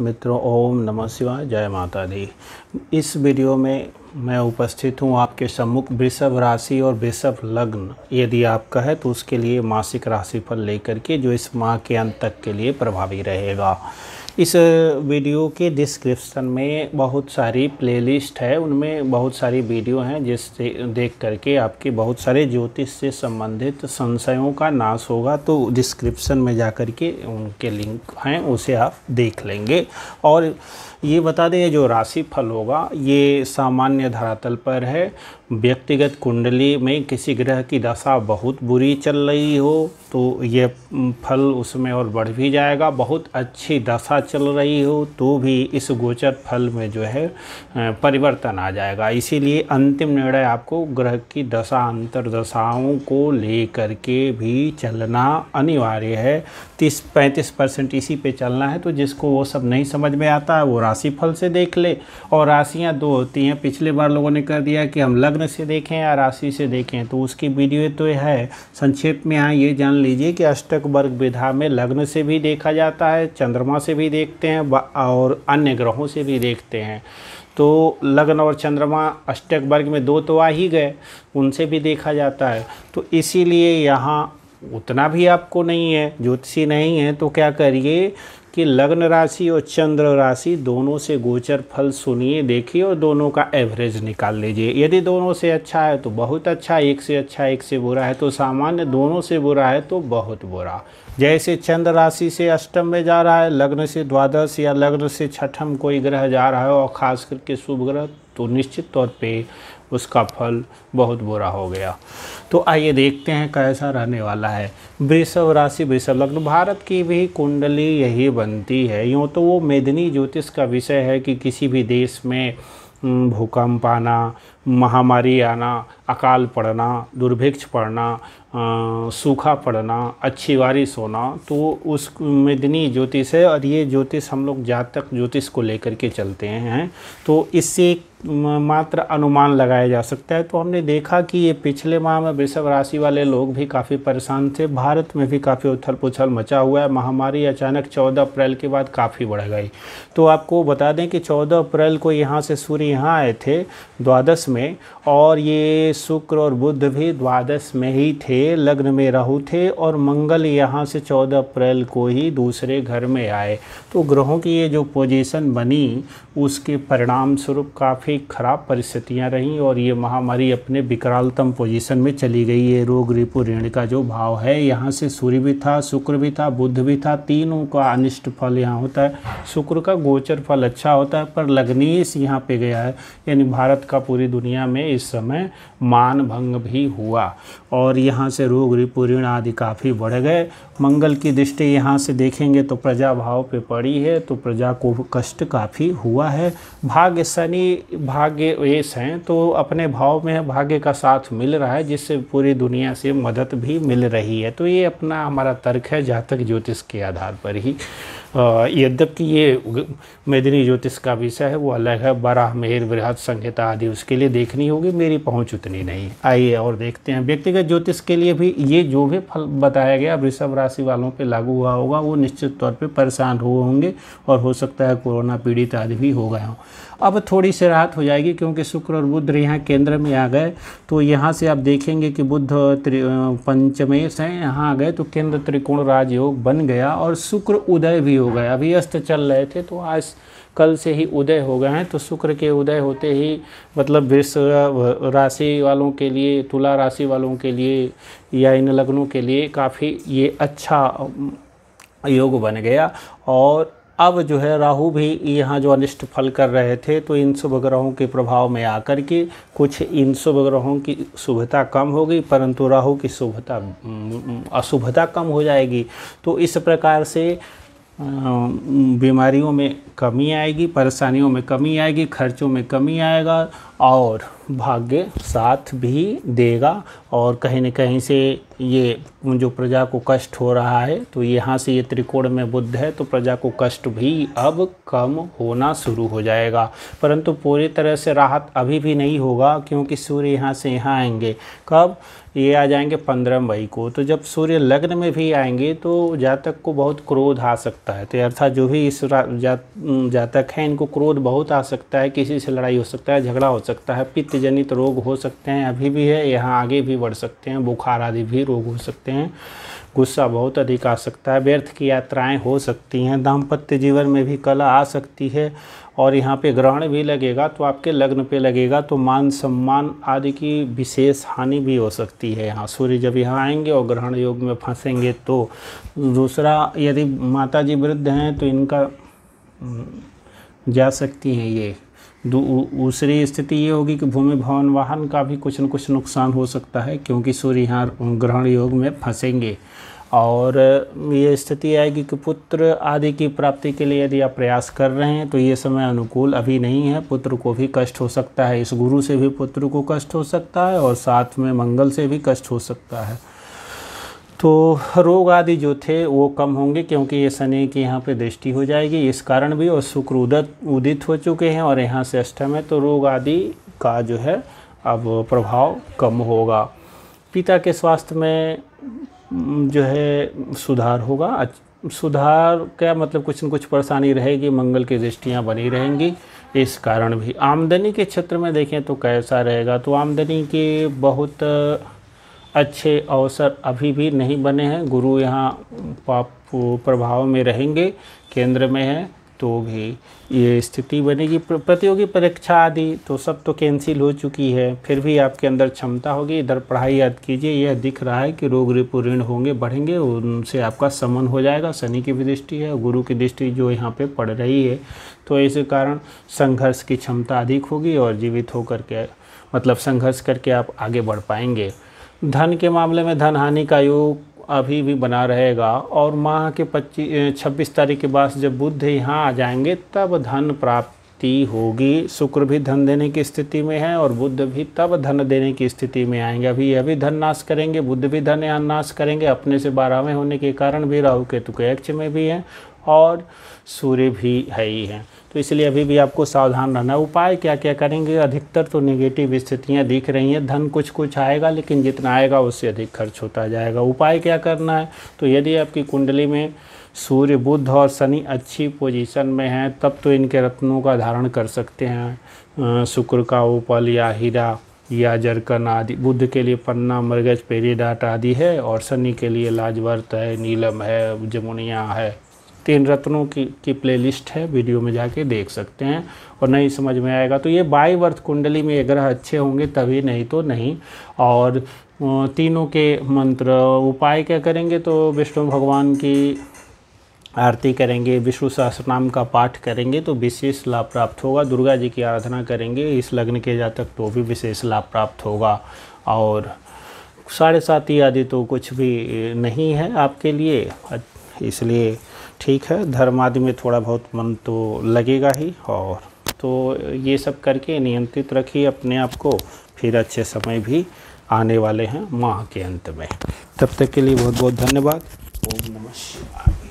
मित्रों ओम नमः शिवाय जय माता दी इस वीडियो में मैं उपस्थित हूँ आपके सम्मुख वृषभ राशि और वृषभ लग्न यदि आपका है तो उसके लिए मासिक राशिफल लेकर के जो इस माह के अंत तक के लिए प्रभावी रहेगा इस वीडियो के डिस्क्रिप्शन में बहुत सारी प्लेलिस्ट है उनमें बहुत सारी वीडियो हैं जिससे देख करके आपके बहुत सारे ज्योतिष से संबंधित संशयों का नाश होगा तो डिस्क्रिप्शन में जा कर के उनके लिंक हैं उसे आप देख लेंगे और ये बता दें ये जो राशि फल होगा ये सामान्य धरातल पर है व्यक्तिगत कुंडली में किसी ग्रह की दशा बहुत बुरी चल रही हो तो ये फल उसमें और बढ़ भी जाएगा बहुत अच्छी दशा चल रही हो तो भी इस गोचर फल में जो है परिवर्तन आ जाएगा इसीलिए अंतिम निर्णय आपको ग्रह की दशा अंतर दशाओं को लेकर के भी चलना अनिवार्य है तीस पैंतीस परसेंट इसी पे चलना है तो जिसको वो सब नहीं समझ में आता है वो राशिफल से देख ले और राशियाँ दो होती हैं पिछले बार लोगों ने कर दिया कि हम लग्न से देखें या राशि से देखें तो उसकी वीडियो तो है संक्षेप में यहाँ ये जान लीजिए कि अष्टक वर्ग विधा में लग्न से भी देखा जाता है चंद्रमा से भी देखते हैं और अन्य ग्रहों से भी देखते हैं तो लग्न और चंद्रमा अष्टक वर्ग में दो तो आ ही गए उनसे भी देखा जाता है तो इसीलिए यहाँ उतना भी आपको नहीं है ज्योतिषी नहीं है तो क्या करिए कि लग्न राशि और चंद्र राशि दोनों से गोचर फल सुनिए देखिए और दोनों का एवरेज निकाल लीजिए यदि दोनों से अच्छा है तो बहुत अच्छा एक से अच्छा एक से बुरा है तो सामान्य दोनों से बुरा है तो बहुत बुरा जैसे चंद्र राशि से अष्टम में जा रहा है लग्न से द्वादश या लग्न से छठम कोई ग्रह जा रहा है और खास करके शुभ ग्रह तो निश्चित तौर पर उसका फल बहुत बुरा हो गया तो आइए देखते हैं कैसा रहने वाला है वृषभ राशि वृषभ लग्न भारत की भी कुंडली यही बनती है यूँ तो वो मेदिनी ज्योतिष का विषय है कि किसी भी देश में भूकंप आना महामारी आना अकाल पड़ना दुर्भिक्ष पड़ना सूखा पड़ना अच्छी बारिश होना तो उस मेदिनी ज्योतिष है और ये ज्योतिष हम लोग जातक ज्योतिष को लेकर के चलते हैं तो इससे मात्र अनुमान लगाया जा सकता है तो हमने देखा कि ये पिछले माह में वृषभ राशि वाले लोग भी काफ़ी परेशान थे भारत में भी काफ़ी उथल पुथल मचा हुआ है महामारी अचानक 14 अप्रैल के बाद काफ़ी बढ़ गई तो आपको बता दें कि 14 अप्रैल को यहाँ से सूर्य यहाँ आए थे द्वादश में और ये शुक्र और बुध भी द्वादश में ही थे लग्न में राहु थे और मंगल यहाँ से 14 अप्रैल को ही दूसरे घर में आए तो ग्रहों की ये जो पोजीशन बनी उसके परिणाम स्वरूप काफ़ी ख़राब परिस्थितियाँ रहीं और ये महामारी अपने विकरालतम पोजीशन में चली गई ये रोग रिपु ऋण का जो भाव है यहाँ से सूर्य भी था शुक्र भी था बुध भी था तीनों का अनिष्ट फल यहाँ होता है शुक्र का गोचर फल अच्छा होता है पर लग्नेश यहाँ पे गया है यानी भारत का पूरी दुनिया दुनिया में इस समय मान भंग भी हुआ और यहाँ से रोग रिपु आदि काफ़ी बढ़ गए मंगल की दृष्टि यहाँ से देखेंगे तो प्रजा भाव पे पड़ी है तो प्रजा को कष्ट काफ़ी हुआ है भाग्य शनि भाग्य एस हैं तो अपने भाव में भाग्य का साथ मिल रहा है जिससे पूरी दुनिया से मदद भी मिल रही है तो ये अपना हमारा तर्क है जातक ज्योतिष के आधार पर ही यद्यपि ये मेदिनी ज्योतिष का विषय है वो अलग है बारह मेहर बृहद संहिता आदि उसके लिए देखनी होगी मेरी पहुंच उतनी नहीं आइए और देखते हैं व्यक्तिगत ज्योतिष के लिए भी ये जो भी फल बताया गया वृषभ राशि वालों पे लागू हुआ होगा वो निश्चित तौर पे परेशान हुए होंगे और हो सकता है कोरोना पीड़ित आदि भी हो गए हों अब थोड़ी सी राहत हो जाएगी क्योंकि शुक्र और बुद्ध यहाँ केंद्र में आ गए तो यहाँ से आप देखेंगे कि बुद्ध पंचमेश हैं यहाँ आ गए तो केंद्र त्रिकोण राजयोग बन गया और शुक्र उदय भी हो गया अभी अस्त चल रहे थे तो आज कल से ही उदय हो गए हैं तो शुक्र के उदय होते ही मतलब वृष राशि वालों के लिए तुला राशि वालों के लिए या इन लग्नों के लिए काफ़ी ये अच्छा योग बन गया और अब जो है राहु भी यहाँ जो अनिष्ट फल कर रहे थे तो इन शुभ ग्रहों के प्रभाव में आकर के कुछ इन शुभ ग्रहों की शुभता कम होगी परंतु राहु की शुभता अशुभता कम हो जाएगी तो इस प्रकार से बीमारियों में कमी आएगी परेशानियों में कमी आएगी खर्चों में कमी आएगा और भाग्य साथ भी देगा और कहीं न कहीं से ये जो प्रजा को कष्ट हो रहा है तो यहाँ से ये त्रिकोण में बुद्ध है तो प्रजा को कष्ट भी अब कम होना शुरू हो जाएगा परंतु पूरी तरह से राहत अभी भी नहीं होगा क्योंकि सूर्य यहाँ से यहाँ आएंगे कब ये आ जाएंगे पंद्रह मई को तो जब सूर्य लग्न में भी आएंगे तो जातक को बहुत क्रोध आ सकता है तो अर्थात जो भी इस जा, जातक है इनको क्रोध बहुत आ सकता है किसी से लड़ाई हो सकता है झगड़ा हो सकता है सकता है पित्त जनित रोग हो सकते हैं अभी भी है यहाँ आगे भी बढ़ सकते हैं बुखार आदि भी रोग हो सकते हैं गुस्सा बहुत अधिक आ सकता है व्यर्थ की यात्राएं हो सकती हैं दाम्पत्य जीवन में भी कला आ सकती है और यहाँ पे ग्रहण भी लगेगा तो आपके लग्न पे लगेगा तो मान सम्मान आदि की विशेष हानि भी हो सकती है यहाँ सूर्य जब यहाँ आएंगे और ग्रहण योग में फंसेंगे तो दूसरा यदि माता जी वृद्ध हैं तो इनका जा सकती हैं ये दूसरी स्थिति ये होगी कि भूमि भवन वाहन का भी कुछ न कुछ नुकसान हो सकता है क्योंकि सूर्य यहाँ ग्रहण योग में फंसेंगे और ये स्थिति आएगी कि पुत्र आदि की प्राप्ति के लिए यदि आप प्रयास कर रहे हैं तो ये समय अनुकूल अभी नहीं है पुत्र को भी कष्ट हो सकता है इस गुरु से भी पुत्र को कष्ट हो सकता है और साथ में मंगल से भी कष्ट हो सकता है तो रोग आदि जो थे वो कम होंगे क्योंकि ये शनि की यहाँ पे दृष्टि हो जाएगी इस कारण भी और शुक्र उदत उदित हो चुके हैं और यहाँ से अष्टम है तो रोग आदि का जो है अब प्रभाव कम होगा पिता के स्वास्थ्य में जो है सुधार होगा सुधार क्या मतलब कुछ न कुछ परेशानी रहेगी मंगल की दृष्टियाँ बनी रहेंगी इस कारण भी आमदनी के क्षेत्र में देखें तो कैसा रहेगा तो आमदनी की बहुत अच्छे अवसर अभी भी नहीं बने हैं गुरु यहाँ पाप प्रभाव में रहेंगे केंद्र में हैं तो भी ये स्थिति बनेगी प्रतियोगी परीक्षा आदि तो सब तो कैंसिल हो चुकी है फिर भी आपके अंदर क्षमता होगी इधर पढ़ाई याद कीजिए यह दिख रहा है कि रोग रिपो ऋण होंगे बढ़ेंगे उनसे आपका समन हो जाएगा शनि की भी दृष्टि है गुरु की दृष्टि जो यहाँ पे पड़ रही है तो इस कारण संघर्ष की क्षमता अधिक होगी और जीवित होकर के मतलब संघर्ष करके आप आगे बढ़ पाएंगे धन के मामले में धन हानि का योग अभी भी बना रहेगा और माह के पच्चीस छब्बीस तारीख के बाद जब बुद्ध यहाँ आ जाएंगे तब धन प्राप्ति होगी शुक्र भी धन देने की स्थिति में है और बुद्ध भी तब धन देने की स्थिति में आएंगे अभी यह भी धन नाश करेंगे बुद्ध भी धन यहाँ नाश करेंगे अपने से बारहवें होने के कारण भी राहु केतु के अक्ष में भी हैं और सूर्य भी है ही है तो इसलिए अभी भी आपको सावधान रहना उपाय क्या क्या करेंगे अधिकतर तो निगेटिव स्थितियाँ दिख रही हैं धन कुछ कुछ आएगा लेकिन जितना आएगा उससे अधिक खर्च होता जाएगा उपाय क्या करना है तो यदि आपकी कुंडली में सूर्य बुद्ध और शनि अच्छी पोजीशन में हैं तब तो इनके रत्नों का धारण कर सकते हैं शुक्र का उपल या हीरा या जरकन आदि बुद्ध के लिए पन्ना मरगज पेरीडाट आदि है और शनि के लिए लाजवर्त है नीलम है जमुनिया है तीन रत्नों की की प्लेलिस्ट है वीडियो में जाके देख सकते हैं और नहीं समझ में आएगा तो ये बाई वर्थ कुंडली में ये ग्रह अच्छे होंगे तभी नहीं तो नहीं और तीनों के मंत्र उपाय क्या करेंगे तो विष्णु भगवान की आरती करेंगे विष्णु नाम का पाठ करेंगे तो विशेष लाभ प्राप्त होगा दुर्गा जी की आराधना करेंगे इस लग्न के जातक तो भी विशेष लाभ प्राप्त होगा और साढ़े साथी आदि तो कुछ भी नहीं है आपके लिए इसलिए ठीक है धर्म आदि में थोड़ा बहुत मन तो लगेगा ही और तो ये सब करके नियंत्रित रखिए अपने आप को फिर अच्छे समय भी आने वाले हैं माह के अंत में तब तक के लिए बहुत बहुत धन्यवाद ओम नमः शिवाय